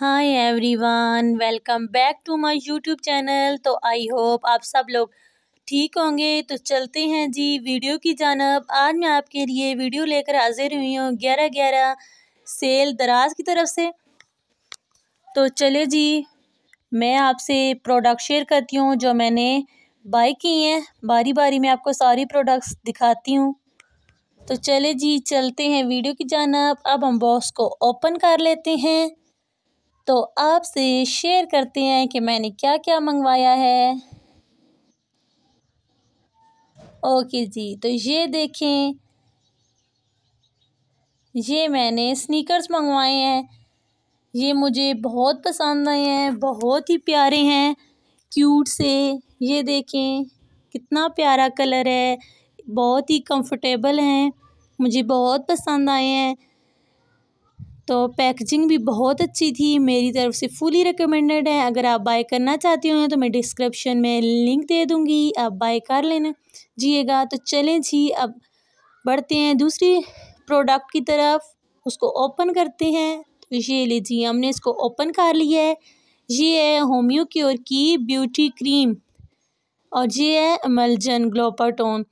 hi everyone welcome back to my YouTube channel तो I hope आप सब लोग ठीक होंगे तो चलते हैं जी वीडियो की जानब आज मैं आपके लिए वीडियो लेकर हाजिर हुई हूँ ग्यारह ग्यारह सेल दराज की तरफ से तो चले जी मैं आपसे प्रोडक्ट शेयर करती हूँ जो मैंने बाई की हैं बारी बारी मैं आपको सारी प्रोडक्ट्स दिखाती हूँ तो चले जी चलते हैं वीडियो की जानब अब हम बॉक्स को ओपन कर लेते हैं तो आपसे शेयर करते हैं कि मैंने क्या क्या मंगवाया है ओके जी तो ये देखें ये मैंने स्नीकर्स मंगवाए हैं ये मुझे बहुत पसंद आए हैं बहुत ही प्यारे हैं क्यूट से ये देखें कितना प्यारा कलर है बहुत ही कंफर्टेबल हैं मुझे बहुत पसंद आए हैं तो पैकेजिंग भी बहुत अच्छी थी मेरी तरफ से फुली रिकमेंडेड है अगर आप बाय करना चाहते हो तो मैं डिस्क्रिप्शन में लिंक दे दूँगी आप बाय कर लेना जिएगा तो चलें जी अब बढ़ते हैं दूसरी प्रोडक्ट की तरफ उसको ओपन करते हैं तो ये लीजिए हमने इसको ओपन कर लिया है ये है होम्योक्योर की ब्यूटी क्रीम और ये है अमलजन ग्लोपाटोन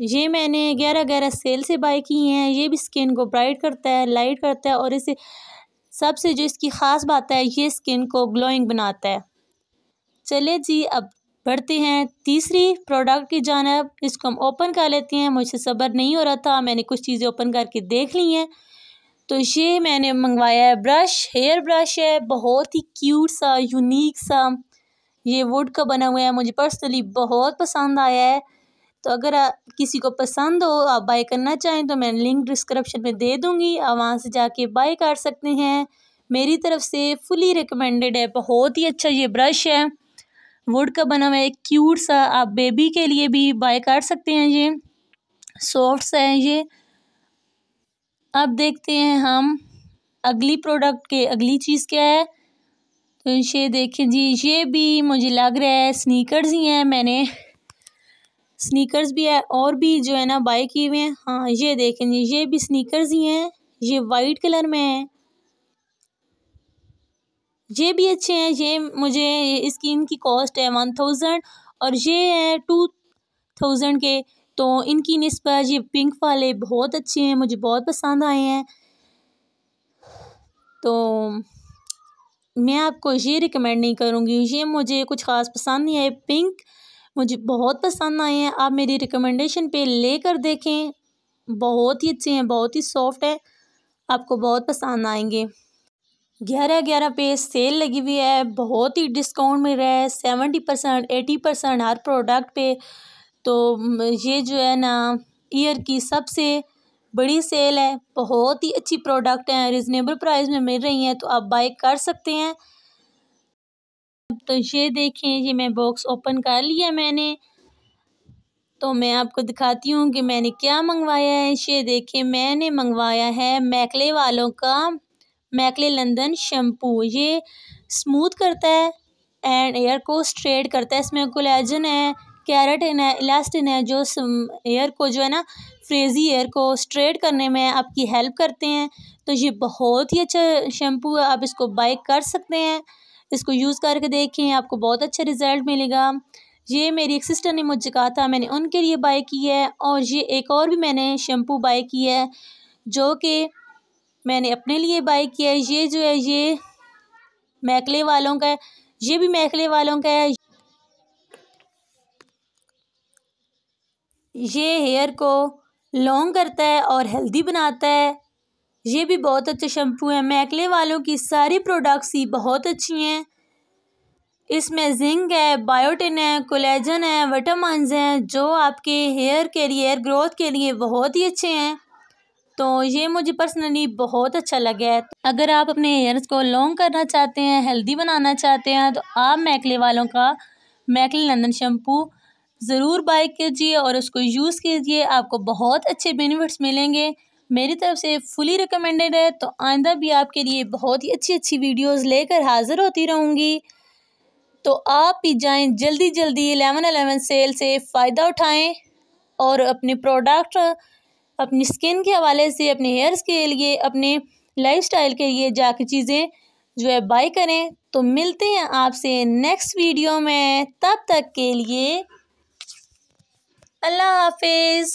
ये मैंने ग्यारह ग्यारह सेल से बाई की हैं ये भी स्किन को ब्राइट करता है लाइट करता है और इसे सबसे जो इसकी ख़ास बात है ये स्किन को ग्लोइंग बनाता है चले जी अब बढ़ते हैं तीसरी प्रोडक्ट की जानब इसको हम ओपन कर लेते हैं मुझसे सब्र नहीं हो रहा था मैंने कुछ चीज़ें ओपन करके देख ली हैं तो ये मैंने मंगवाया है ब्रश हेयर ब्रश है बहुत ही क्यूट सा यूनिक सा ये वुड का बना हुआ है मुझे पर्सनली बहुत पसंद आया है तो अगर आ, किसी को पसंद हो आप बाय करना चाहें तो मैं लिंक डिस्क्रिप्शन में दे दूँगी आप वहाँ से जाके बाय कर सकते हैं मेरी तरफ से फुली रिकमेंडेड है बहुत ही अच्छा ये ब्रश है वुड का बना हुआ है क्यूट सा आप बेबी के लिए भी बाय कर सकते हैं ये सॉफ्ट सा है ये अब देखते हैं हम अगली प्रोडक्ट के अगली चीज़ क्या है तो ये देखें जी ये भी मुझे लग रहा है स्नीकर्स ही हैं मैंने स्नीकर्स भी है और भी जो है ना बाय किए हुए हैं हाँ ये देखें ये भी स्नीकर्स ही हैं ये वाइट कलर में है ये भी अच्छे हैं ये मुझे इसकी इनकी कॉस्ट है वन थाउजेंड और ये है टू थाउजेंड के तो इनकी नस्बत ये पिंक वाले बहुत अच्छे हैं मुझे बहुत पसंद आए हैं तो मैं आपको ये रिकमेंड नहीं करूँगी ये मुझे कुछ ख़ास पसंद नहीं है पिंक मुझे बहुत पसंद आए हैं आप मेरी रिकमेंडेशन पे लेकर देखें बहुत ही अच्छे हैं बहुत ही सॉफ्ट है आपको बहुत पसंद आएंगे ग्यारह ग्यारह पे सेल लगी हुई है बहुत ही डिस्काउंट मिल रहा है सेवेंटी परसेंट एटी परसेंट हर प्रोडक्ट पे तो ये जो है ना ईयर की सबसे बड़ी सेल है बहुत ही अच्छी प्रोडक्ट हैं रिजनेबल प्राइस में मिल रही हैं तो आप बाई कर सकते हैं तो ये देखें ये मैं बॉक्स ओपन कर लिया मैंने तो मैं आपको दिखाती हूँ कि मैंने क्या मंगवाया है ये देखें मैंने मंगवाया है मैकले वालों का मैकले लंदन शैम्पू ये स्मूथ करता है एंड एयर को स्ट्रेट करता है इसमें कोलेजन है कैरेटिन है इलास्टिन है जो एयर को जो है ना फ्रेजी एयर को स्ट्रेट करने में आपकी हेल्प करते हैं तो ये बहुत ही अच्छा शैम्पू है आप इसको बाई कर सकते हैं इसको यूज़ करके देखें आपको बहुत अच्छा रिज़ल्ट मिलेगा ये मेरी एक सिस्टर ने मुझे कहा था मैंने उनके लिए बाय की है और ये एक और भी मैंने शैम्पू बाय की है जो कि मैंने अपने लिए बाय किया है ये जो है ये मैकले वालों का है ये भी मैकले वालों का है ये हेयर को लॉन्ग करता है और हेल्दी बनाता है ये भी बहुत अच्छे शैम्पू हैं मैकले वालों की सारी प्रोडक्ट्स ही बहुत अच्छी हैं इसमें जिंक है बायोटिन है कोलेजन है विटामिन हैं जो आपके हेयर के लिए हेयर ग्रोथ के लिए बहुत ही अच्छे हैं तो ये मुझे पर्सनली बहुत अच्छा लगा है अगर आप अपने हेयर्स को लॉन्ग करना चाहते हैं हेल्दी बनाना चाहते हैं तो आप मैकले वालों का मैकले लंदन शैम्पू ज़रूर बाय कीजिए और उसको यूज़ कीजिए आपको बहुत अच्छे बेनिफिट्स मिलेंगे मेरी तरफ से फुली रिकमेंडेड है तो आइंदा भी आपके लिए बहुत ही अच्छी अच्छी वीडियोस लेकर हाज़िर होती रहूँगी तो आप भी जाएं जल्दी जल्दी एलेवन एलेवन सेल से फ़ायदा उठाएं और अपने प्रोडक्ट अपनी स्किन के हवाले से अपने हेयर्स के लिए अपने स्टाइल के लिए जाके चीज़ें जो है बाई करें तो मिलते हैं आपसे नेक्स्ट वीडियो में तब तक के लिए अल्लाह हाफिज़